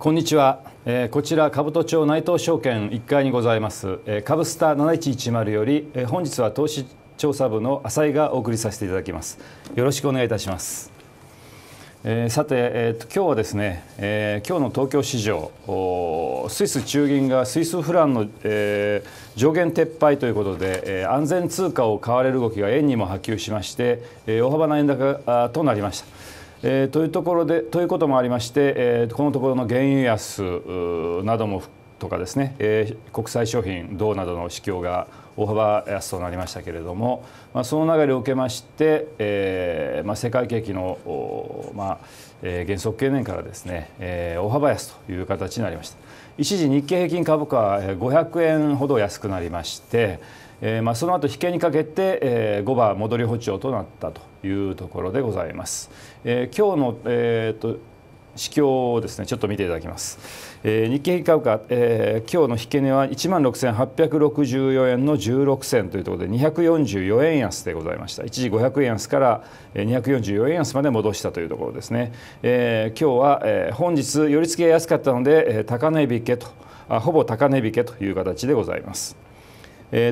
こんにちは、えー、こちら株都町内藤証券1階にございます、えー、株スター7110より、えー、本日は投資調査部の浅井がお送りさせていただきますよろしくお願いいたしますえー、さて、えー今日はですね、えー、今日の東京市場スイス中銀がスイスフランの、えー、上限撤廃ということで、えー、安全通貨を買われる動きが円にも波及しまして、えー、大幅な円高となりました。えー、というところでということもありまして、えー、このところの原油安などもとかですね、えー、国際商品銅などの市況が大幅安となりましたけれども、まあ、その流れを受けまして、えーまあ、世界景気の、まあえー、減速懸念からですね、えー、大幅安という形になりました一時日経平均株価500円ほど安くなりましてえー、まあ、その後引けにかけて、えー、5番戻り補聴となったというところでございます。えー、今日の、えーと、と市をですねちょっと見ていただきます、えー、日経平均株価、えー、今日の引け値は1万6864円の16銭というところで244円安でございました一時500円安から244円安まで戻したというところですね、えー、今日は、えー、本日寄り付けが安かったので、えー、高値引けとあほぼ高値引けという形でございます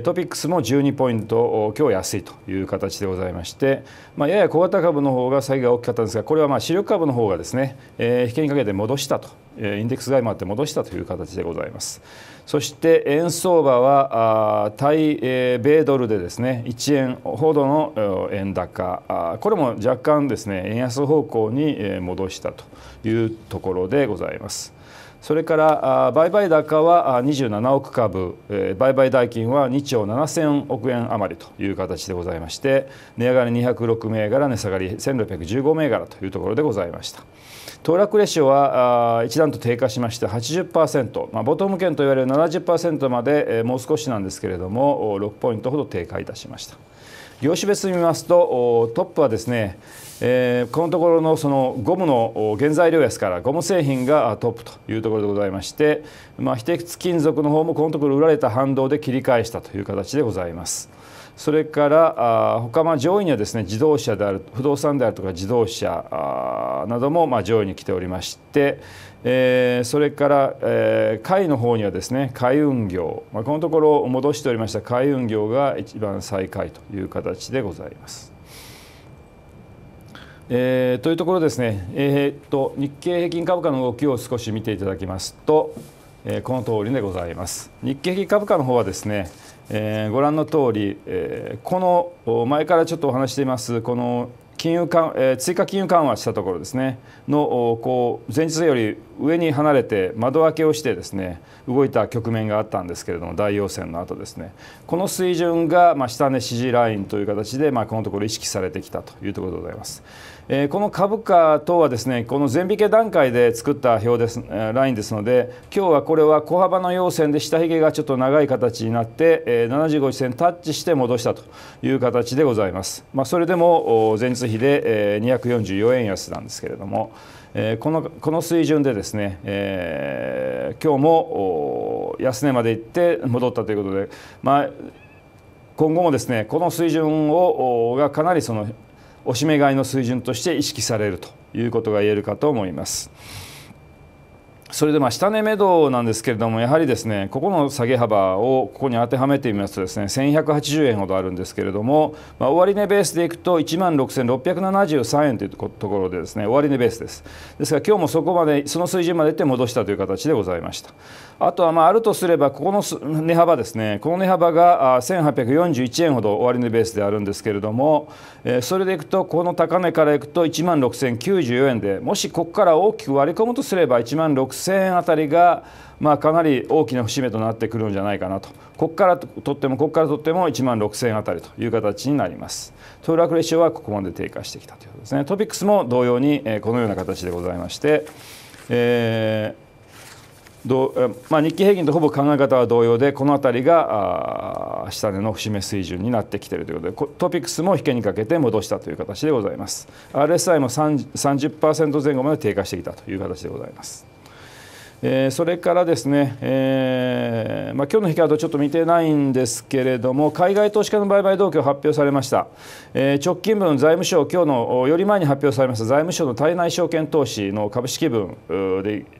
トピックスも12ポイント今日安いという形でございまして、まあ、やや小型株の方が下げが大きかったんですがこれはまあ主力株の方がですね、えー、引けにかけて戻したとインデックス外もあって戻したという形でございますそして円相場は対、えー、米ドルでですね1円ほどの円高これも若干ですね円安方向に戻したというところでございます。それから売買高は27億株、売買代金は2兆7000億円余りという形でございまして値上がり206銘柄値下がり1615銘柄というところでございました。騰落レシオは一段と低下しまして80%、まあ、ボトム圏といわれる70%まで、えー、もう少しなんですけれども6ポイントほど低下いたしました。業種別見ますとトップはですね、えー、このところのそのゴムの原材料安からゴム製品がトップというところでございまして、まあ、非鉄金属の方もこのところ売られた反動で切り返したという形でございます。それから他まあ上位にはですね自動車である不動産であるとか自動車などもまあ上位に来ておりまして、えそれから、えー、海の方にはですね海運業、まあ、このところ戻しておりました海運業が一番最下位という形でございます。えというところですね、えっと日経平均株価の動きを少し見ていただきますと、えこの通りでございます。日経平均株価の方はですねえー、ご覧の通り、えー、この前からちょっとお話していますこの金融緩えー、追加金融緩和したところですねのこう前日より上に離れて窓開けをしてですね動いた局面があったんですけれども大陽線の後ですねこの水準がまあ下値支持ラインという形でまあこのところ意識されてきたというところでございます。えー、この株価等はですねこの前引け段階で作った表です、ラインですので今日はこれは小幅の陽線で下髭がちょっと長い形になって、えー、75日線タッチして戻したという形でございます。まあ、それでも前日比で244円安なんですけれどもこのこの水準でですね、えー、今日も安値まで行って戻ったということで、まあ、今後もですねこの水準をがかなりそのおしめ買いの水準として意識されるということが言えるかと思います。それでまあ下値目処なんですけれどもやはりですねここの下げ幅をここに当てはめてみますとですね1180円ほどあるんですけれども、まあ、終値ベースでいくと1万6673円というところでですね終値ベースですですから今日もそこまでその水準までいって戻したという形でございましたあとはまああるとすればここの値幅ですねこの値幅が1841円ほど終値ベースであるんですけれどもそれでいくとこの高値からいくと1万6094円でもしここから大きく割り込むとすれば1万6000 6000円あたりが、まあ、かなり大きな節目となってくるんじゃないかなとここからとってもここからとっても1万6000円あたりという形になりますトラックレシオはここまで低下してきたということですねトピックスも同様に、えこのような形でございまして、えーどまあ、日経平均とほぼ考え方は同様でこのあたりが下値の節目水準になってきているということでトピックスも引けにかけて戻したという形でございます RSI も30前後まで低下してきたという形でございます。えー、それからですね、えーまあ、今日の日からとちょっと見てないんですけれども海外投資家の売買動向発表されました、えー、直近分財務省今日のより前に発表されました財務省の体内証券投資の株式分で、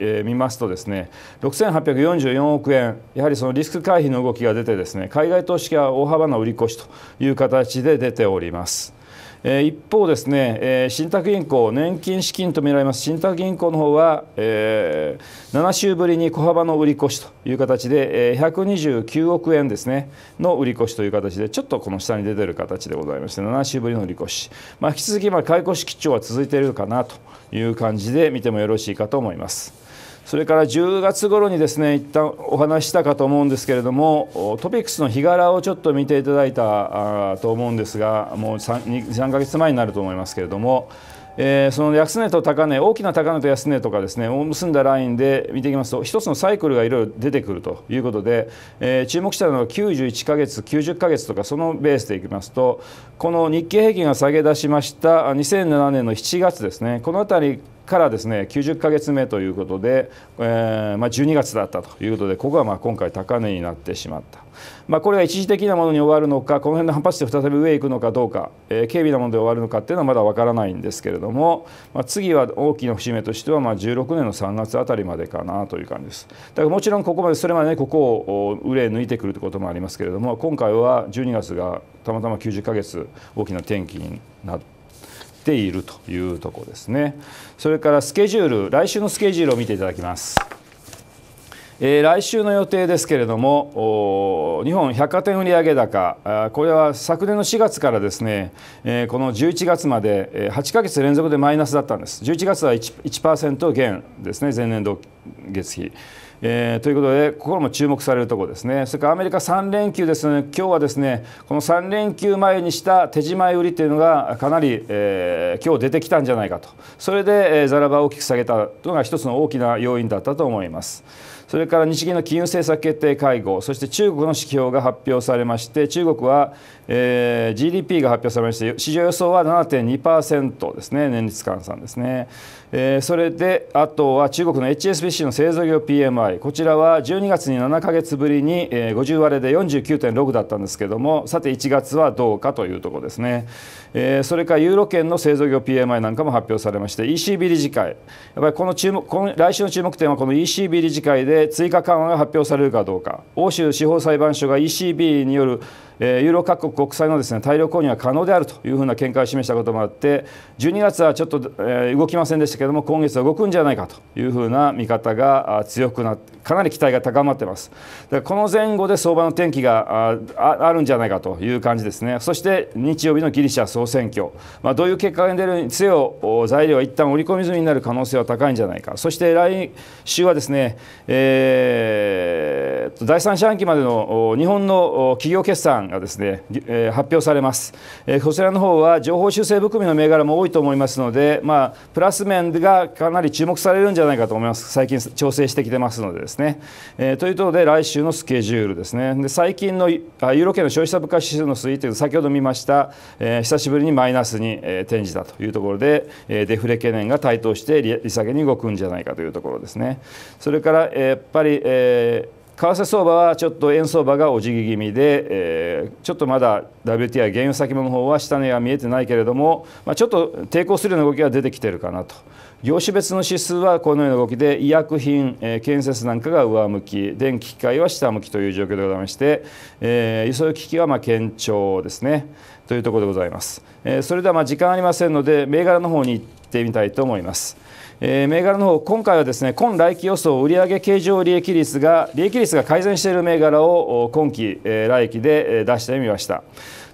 えー、見ますとですね6844億円やはりそのリスク回避の動きが出てですね海外投資家は大幅な売り越しという形で出ております。一方ですね、信託銀行年金資金と見られます信託銀行の方は、7週ぶりに小幅の売り越しという形で、129億円ですねの売り越しという形でちょっとこの下に出ている形でございまして7週ぶりの売り越し、まあ、引き続き買い越し基調は続いているかなという感じで見てもよろしいかと思います。それから10月頃にですね一旦お話したかと思うんですけれどもトピックスの日柄をちょっと見ていただいたと思うんですがもう23ヶ月前になると思いますけれども。えー、その安値と高値大きな高値と安値とかですねを結んだラインで見ていきますと1つのサイクルがいろいろ出てくるということで、えー、注目したのは91か月90か月とかそのベースでいきますとこの日経平均が下げ出しました2007年の7月ですねこの辺りからですね90か月目ということで、えーまあ、12月だったということでここがまあ今回高値になってしまった。まあ、これが一時的なものに終わるのかこの辺で反発して再び上へ行くのかどうか、えー、軽微なもので終わるのかっていうのはまだわからないんですけれども、まあ、次は大きな節目としてはまあ16年の3月あたりまでかなという感じです。だからもちろんここまでそれまでねここを売れ抜いてくるということもありますけれども今回は12月がたまたま90ヶ月大きな転機になって。ているというとこですねそれからスケジュール来週のスケジュールを見ていただきますえー、来週の予定ですけれども日本百貨店売上高これは昨年の4月からですね、えー、この11月まで8か月連続でマイナスだったんです11月は 1%, 1減ですね前年度月比。えー、ということで、ここも注目されるところですね、それからアメリカ3連休ですので、今日はですねこの3連休前にした手仕舞売りというのがかなり、えー、今日出てきたんじゃないかと、それで、えー、ザラバを大きく下げたというのが一つの大きな要因だったと思います。それから日銀の金融政策決定会合そして中国の指標が発表されまして中国は、えー、GDP が発表されまして市場予想は7.2%ですね年率換算ですね、えー、それであとは中国の HSBC の製造業 PMI こちらは12月に7か月ぶりに、えー、50割れで49.6だったんですけどもさて1月はどうかというところですね、えー、それからユーロ圏の製造業 PMI なんかも発表されまして ECB 理事会やっぱりこの注目この来週の注目点はこの ECB 理事会で追加緩和が発表されるかどうか欧州司法裁判所が ECB によるえユーロ各国国債のですね大量購入は可能であるというふうな見解を示したこともあって12月はちょっと、え動きませんでしたけれども今月は動くんじゃないかというふうな見方が強くなってかなり期待が高まってますこの前後で相場の転機があるんじゃないかという感じですねそして日曜日のギリシャ総選挙、まあ、どういう結果が出るにせよ材料は一旦織り込み済みになる可能性は高いんじゃないかそして来週はですね、えー、第三四半期までの日本の企業決算がですね、えー、発表されます、えー、こちらの方は情報修正含みの銘柄も多いと思いますので、まあ、プラス面がかなり注目されるんじゃないかと思います最近調整してきてますのでですね、えー、ということで来週のスケジュールですねで最近のユーロ圏の消費者物価指数の推移という先ほど見ました、えー、久しぶりにマイナスに、えー、転じたというところで、えー、デフレ懸念が台頭して利下げに動くんじゃないかというところですねそれから、えやっぱり、えー為替相場はちょっと円相場がお辞儀気味で、えー、ちょっとまだ WTI 原油先物の方は下値が見えてないけれども、まあ、ちょっと抵抗するような動きが出てきてるかなと業種別の指数はこのような動きで医薬品、えー、建設なんかが上向き電気機械は下向きという状況でございまして、えー、輸送機器はま堅調ですねというところでございます、えー、それではま時間ありませんので銘柄の方に行ってみたいと思います、えー、銘柄の方今回はですね今来期予想売上計上利益率が利益率が改善している銘柄を今期、え来期で出してみました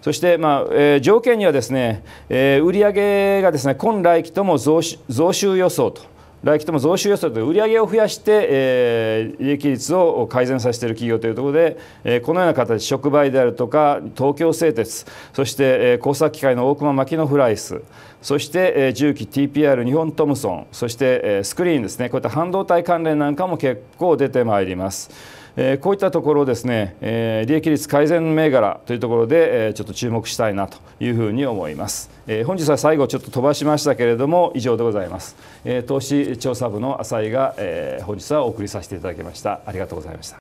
そして、まあえー、条件にはですね、えー、売上がですね今来期とも増増収予想と来期とも増収予想という売上を増やして、えー、利益率を改善させている企業というところで、えー、このような形触媒であるとか東京製鉄そして、えー、工作機械の大熊牧野フライスそして、えー、重機 TPR 日本トムソンそして、えー、スクリーンですねこういった半導体関連なんかも結構出てまいります。えこういったところですね、え利益率改善銘柄というところで、えちょっと注目したいなというふうに思います、え本日は最後ちょっと飛ばしましたけれども以上でございます、え投資調査部の浅井が、え本日はお送りさせていただきましたありがとうございました